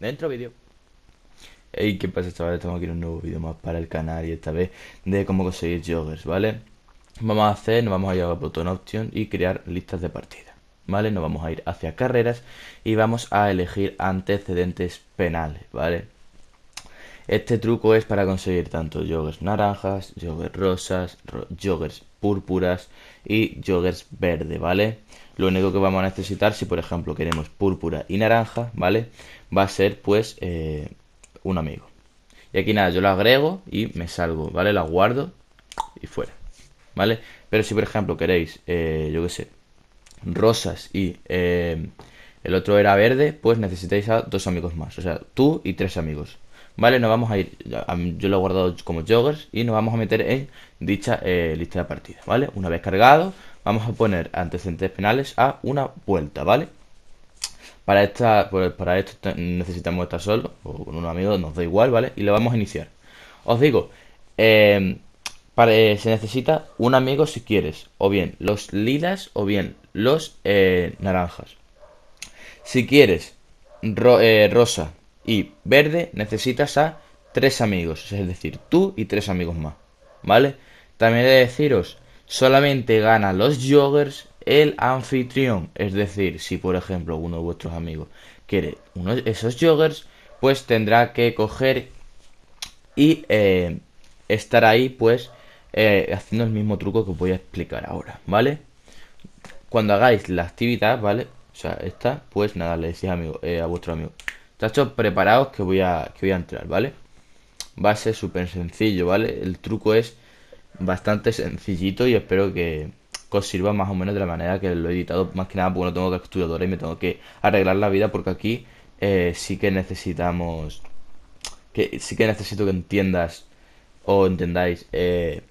Dentro vídeo. Hey, ¿qué pasa chavales? Estamos aquí en un nuevo vídeo más para el canal y esta vez de cómo conseguir joggers, ¿vale? Vamos a hacer, nos vamos a ir a botón option y crear listas de partida, ¿vale? Nos vamos a ir hacia carreras y vamos a elegir antecedentes penales, ¿vale? Este truco es para conseguir tanto joggers naranjas, joggers rosas, joggers púrpuras y joggers verde, ¿vale? Lo único que vamos a necesitar, si por ejemplo queremos púrpura y naranja, ¿vale? Va a ser pues eh, un amigo. Y aquí nada, yo lo agrego y me salgo, ¿vale? la guardo y fuera, ¿vale? Pero si por ejemplo queréis, eh, yo qué sé, rosas y eh, el otro era verde, pues necesitáis a dos amigos más. O sea, tú y tres amigos. ¿Vale? Nos vamos a ir, yo lo he guardado como joggers y nos vamos a meter en dicha lista de partidas, ¿vale? Una vez cargado, vamos a poner antecedentes penales a una vuelta, ¿vale? Para, esta, para esto necesitamos estar solo o con un amigo, nos da igual, ¿vale? Y lo vamos a iniciar. Os digo, em, se necesita un amigo si quieres, o bien los lilas o bien los eh, naranjas. Si quieres eh, rosa y verde, necesitas a tres amigos, es decir, tú y tres amigos más, ¿vale? También he de deciros solamente gana los joggers el anfitrión. Es decir, si por ejemplo uno de vuestros amigos quiere uno esos joggers, pues tendrá que coger y eh, estar ahí pues eh, haciendo el mismo truco que os voy a explicar ahora, ¿vale? Cuando hagáis la actividad, ¿vale? O sea, esta, pues nada, le decís amigo, eh, a vuestro amigo. Tachos, preparados que voy a, que voy a entrar, ¿vale? Va a ser súper sencillo, ¿vale? El truco es bastante sencillito y espero que, os sirva más o menos de la manera que lo he editado. Más que nada porque no tengo capturadora y me tengo que arreglar la vida porque aquí eh, sí que necesitamos... Que, sí que necesito que entiendas o entendáis eh,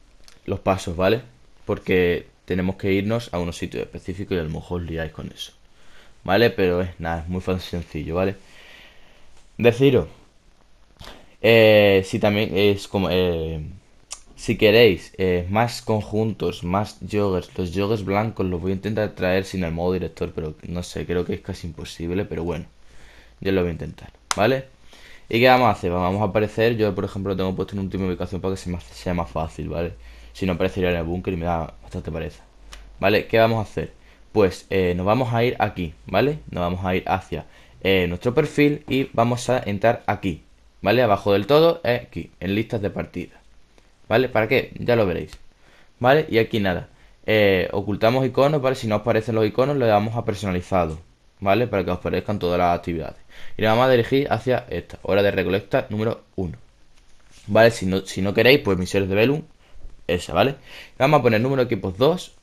los pasos, ¿vale? Porque tenemos que irnos a unos sitios específicos y a lo mejor liáis con eso. ¿Vale? Pero es nada, es muy fácil sencillo, ¿vale? Deciros. Eh, si también es como... Eh, si queréis eh, más conjuntos, más joggers, los joggers blancos los voy a intentar traer sin el modo director, pero no sé, creo que es casi imposible, pero bueno, yo lo voy a intentar, ¿vale? ¿Y qué vamos a hacer? Vamos a aparecer, yo por ejemplo lo tengo puesto en última ubicación para que sea más fácil, ¿vale? Si no aparecería en el búnker y me da bastante pereza, ¿vale? ¿Qué vamos a hacer? Pues eh, nos vamos a ir aquí, ¿vale? Nos vamos a ir hacia eh, nuestro perfil y vamos a entrar aquí, ¿vale? Abajo del todo, aquí, en listas de partidas. ¿Vale? ¿Para qué? Ya lo veréis. ¿Vale? Y aquí nada. Eh, ocultamos iconos, ¿vale? Si no os parecen los iconos, le damos a personalizado, ¿vale? Para que os parezcan todas las actividades. Y vamos a dirigir hacia esta, hora de recolecta número 1. ¿Vale? Si no, si no queréis, pues misiones de Velum, esa, ¿vale? Vamos a poner número de equipos 2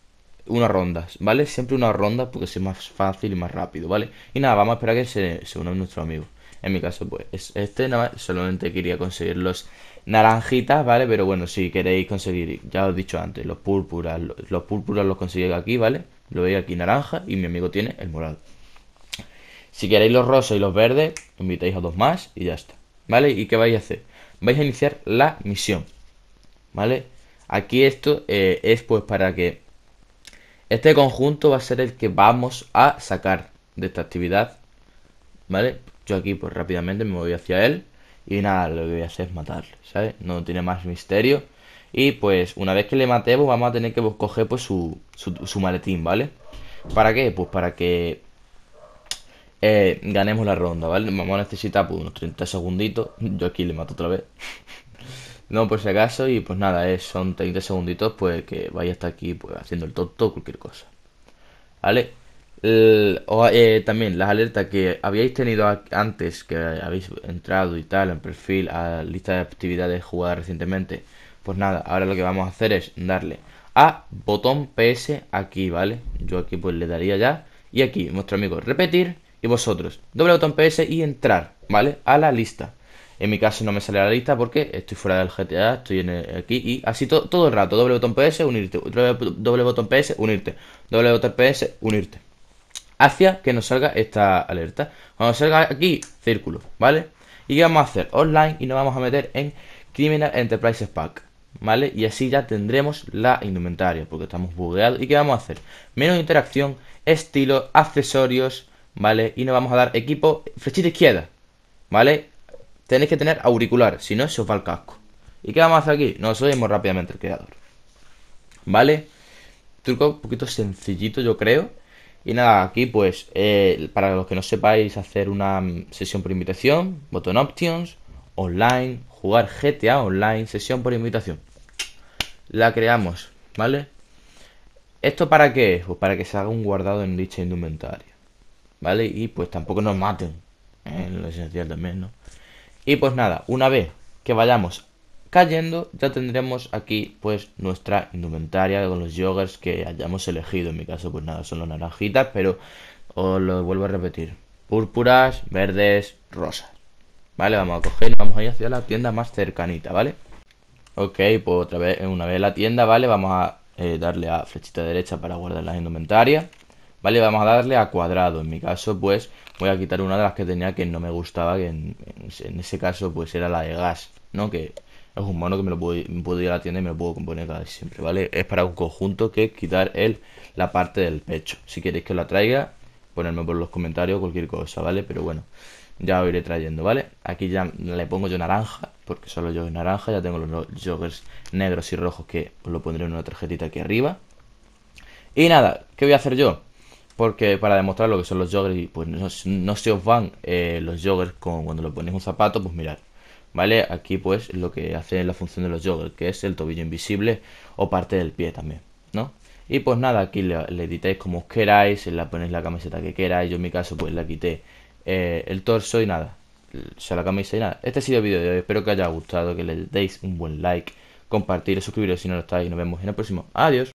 unas rondas, ¿vale? Siempre una ronda porque es más fácil y más rápido, ¿vale? Y nada, vamos a esperar a que se, una nuestro amigo, En mi caso, pues, este nada solamente quería conseguir los naranjitas, ¿vale? Pero bueno, si queréis conseguir, ya os he dicho antes, los púrpuras, los, púrpuras los conseguí aquí, ¿vale? Lo veis aquí naranja y mi amigo tiene el morado. Si queréis los rosas y los verdes, invitáis a dos más y ya está, ¿vale? ¿Y qué vais a hacer? Vais a iniciar la misión, ¿vale? Aquí esto eh, es pues para que este conjunto va a ser el que vamos a sacar de esta actividad. ¿Vale? Yo aquí pues rápidamente me voy hacia él. Y nada, lo que voy a hacer es matarle, ¿sabes? No tiene más misterio. Y pues una vez que le matemos vamos a tener que pues, coger pues su, su, maletín, ¿vale? ¿Para qué? Pues para que eh, ganemos la ronda, ¿vale? Vamos a necesitar pues unos 30 segunditos. Yo aquí le mato otra vez. No, por si acaso, y pues nada, eh, son 30 segunditos, pues que vaya hasta aquí pues, haciendo el tonto, cualquier cosa. ¿Vale? Eh, también las alertas que habíais tenido antes, que habéis entrado y tal, en perfil, a lista de actividades jugadas recientemente. Pues nada, ahora lo que vamos a hacer es darle a botón PS aquí, ¿vale? Yo aquí pues le daría ya. Y aquí, nuestro amigo, repetir. Y vosotros, doble botón PS y entrar, ¿vale? A la lista. En mi caso no me sale la lista porque estoy fuera del GTA, estoy eh, aquí y así todo el rato. Doble botón PS, unirte. Doble, botón PS, unirte. Doble botón PS, unirte. Hacia que nos salga esta alerta. Cuando salga aquí, círculo, ¿vale? Y vamos a hacer online y nos vamos a meter en Criminal Enterprises Pack. ¿Vale? Y así ya tendremos la indumentaria, porque estamos bugueados. ¿Y qué vamos a hacer? Menos interacción, estilo, accesorios, ¿vale? Y nos vamos a dar equipo, flechita izquierda, ¿vale? Tenéis que tener auricular, si no, se os va el casco. ¿Y qué vamos a hacer aquí? Nos oímos rápidamente el creador. ¿Vale? Truco un poquito sencillito, yo creo. Y nada, aquí pues, eh, para los que no sepáis, hacer una mm, sesión por invitación, botón options, online, jugar GTA online, sesión por invitación. La creamos, ¿vale? ¿Esto para qué Pues para que se haga un guardado en dicha indumentaria. ¿Vale? Y pues tampoco nos maten. ¿eh? En lo esencial también, ¿no? Y pues nada, una vez que vayamos cayendo, ya tendremos aquí pues nuestra indumentaria con los joggers que hayamos elegido. En mi caso, pues nada, son los naranjitas, pero os lo vuelvo a repetir. Púrpuras, verdes, rosas. Vale, vamos a coger y vamos a ir hacia la tienda más cercanita, ¿vale? Ok, pues otra vez, una vez la tienda, ¿vale? Vamos a eh, darle a flechita derecha para guardar las indumentarias. Vale, vamos a darle a cuadrado. En mi caso, pues, voy a quitar una de las que tenía que no me gustaba, que en, ese caso, pues, era la de gas, ¿no? Que es un mono que me lo puedo, ir a la tienda y me lo puedo componer cada siempre, ¿vale? Es para un conjunto que quitar el, la parte del pecho. Si queréis que lo traiga, ponerme por los comentarios cualquier cosa, ¿vale? Pero bueno, ya lo iré trayendo, ¿vale? Aquí ya le pongo yo naranja, porque solo yo naranja, ya tengo los joggers negros y rojos que os lo pondré en una tarjetita aquí arriba. Y nada, ¿qué voy a hacer yo? porque para demostrar lo que son los joggers, pues no, se os van eh, los joggers cuando le ponéis un zapato, pues mirad, ¿vale? Aquí pues lo que hace la función de los joggers, que es el tobillo invisible o parte del pie también, ¿no? Y pues nada, aquí le, editéis editáis como os queráis, le ponéis la camiseta que queráis, yo en mi caso pues la quité eh, el torso y nada, o sea, la camiseta y nada. Este ha sido el vídeo de hoy, espero que os haya gustado, que le deis un buen like, compartir, suscribiros si no lo estáis y nos vemos en el próximo. Adiós.